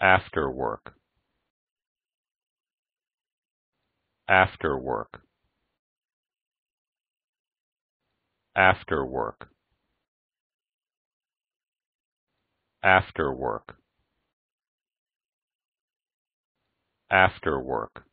After work. After work. After work. After work. After work.